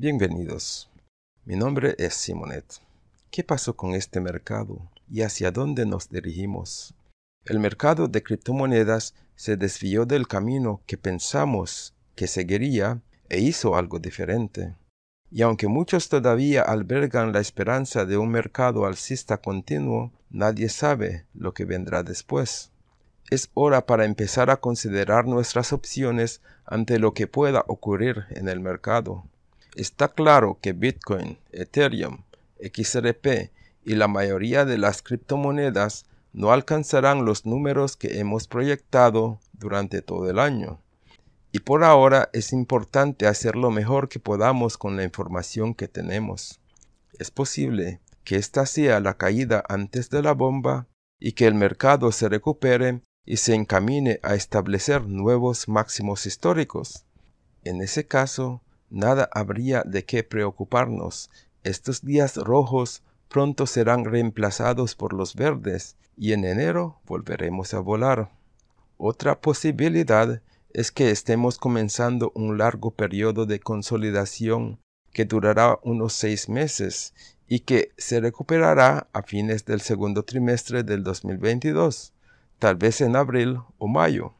Bienvenidos. Mi nombre es Simonet. ¿Qué pasó con este mercado y hacia dónde nos dirigimos? El mercado de criptomonedas se desvió del camino que pensamos que seguiría e hizo algo diferente. Y aunque muchos todavía albergan la esperanza de un mercado alcista continuo, nadie sabe lo que vendrá después. Es hora para empezar a considerar nuestras opciones ante lo que pueda ocurrir en el mercado. Está claro que Bitcoin, Ethereum, XRP y la mayoría de las criptomonedas no alcanzarán los números que hemos proyectado durante todo el año. Y por ahora es importante hacer lo mejor que podamos con la información que tenemos. Es posible que esta sea la caída antes de la bomba y que el mercado se recupere y se encamine a establecer nuevos máximos históricos. En ese caso, nada habría de qué preocuparnos. Estos días rojos pronto serán reemplazados por los verdes y en enero volveremos a volar. Otra posibilidad es que estemos comenzando un largo periodo de consolidación que durará unos seis meses y que se recuperará a fines del segundo trimestre del 2022, tal vez en abril o mayo.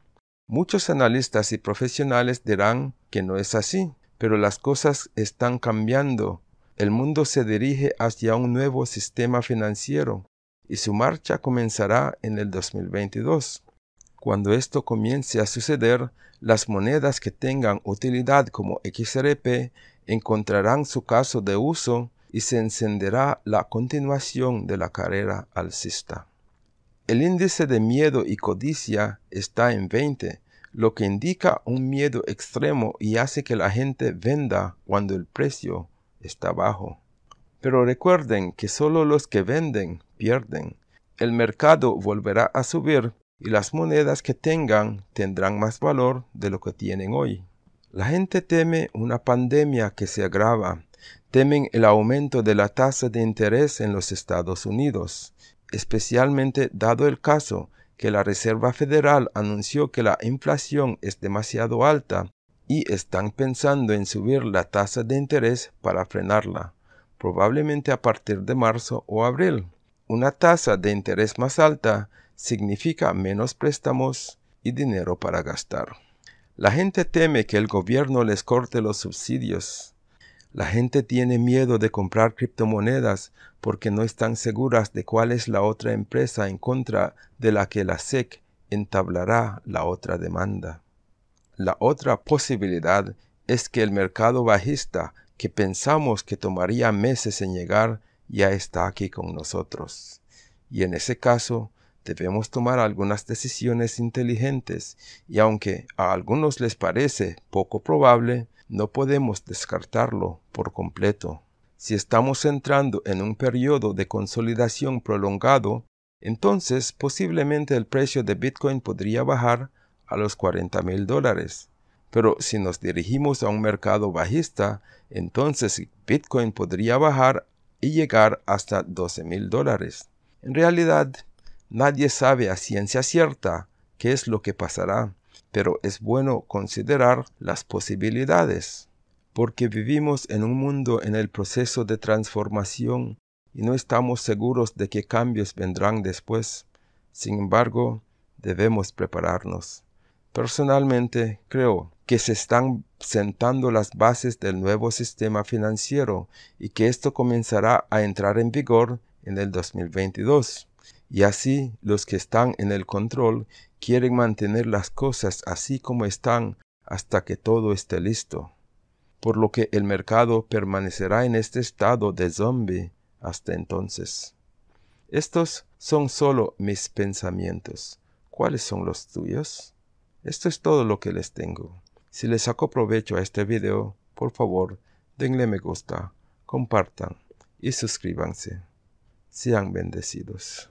Muchos analistas y profesionales dirán que no es así, pero las cosas están cambiando. El mundo se dirige hacia un nuevo sistema financiero y su marcha comenzará en el 2022. Cuando esto comience a suceder, las monedas que tengan utilidad como XRP encontrarán su caso de uso y se encenderá la continuación de la carrera alcista. El índice de miedo y codicia está en 20, lo que indica un miedo extremo y hace que la gente venda cuando el precio está bajo. Pero recuerden que solo los que venden pierden. El mercado volverá a subir y las monedas que tengan tendrán más valor de lo que tienen hoy. La gente teme una pandemia que se agrava, temen el aumento de la tasa de interés en los Estados Unidos, especialmente dado el caso que la Reserva Federal anunció que la inflación es demasiado alta y están pensando en subir la tasa de interés para frenarla, probablemente a partir de marzo o abril. Una tasa de interés más alta significa menos préstamos y dinero para gastar. La gente teme que el gobierno les corte los subsidios la gente tiene miedo de comprar criptomonedas porque no están seguras de cuál es la otra empresa en contra de la que la SEC entablará la otra demanda. La otra posibilidad es que el mercado bajista que pensamos que tomaría meses en llegar ya está aquí con nosotros. Y en ese caso, debemos tomar algunas decisiones inteligentes y aunque a algunos les parece poco probable, no podemos descartarlo por completo. Si estamos entrando en un periodo de consolidación prolongado, entonces posiblemente el precio de Bitcoin podría bajar a los 40 mil dólares. Pero si nos dirigimos a un mercado bajista, entonces Bitcoin podría bajar y llegar hasta 12 mil dólares. En realidad, Nadie sabe a ciencia cierta qué es lo que pasará, pero es bueno considerar las posibilidades, porque vivimos en un mundo en el proceso de transformación y no estamos seguros de qué cambios vendrán después. Sin embargo, debemos prepararnos. Personalmente, creo que se están sentando las bases del nuevo sistema financiero y que esto comenzará a entrar en vigor en el 2022. Y así los que están en el control quieren mantener las cosas así como están hasta que todo esté listo. Por lo que el mercado permanecerá en este estado de zombie hasta entonces. Estos son solo mis pensamientos. ¿Cuáles son los tuyos? Esto es todo lo que les tengo. Si les sacó provecho a este video, por favor, denle me gusta, compartan y suscríbanse. Sean bendecidos.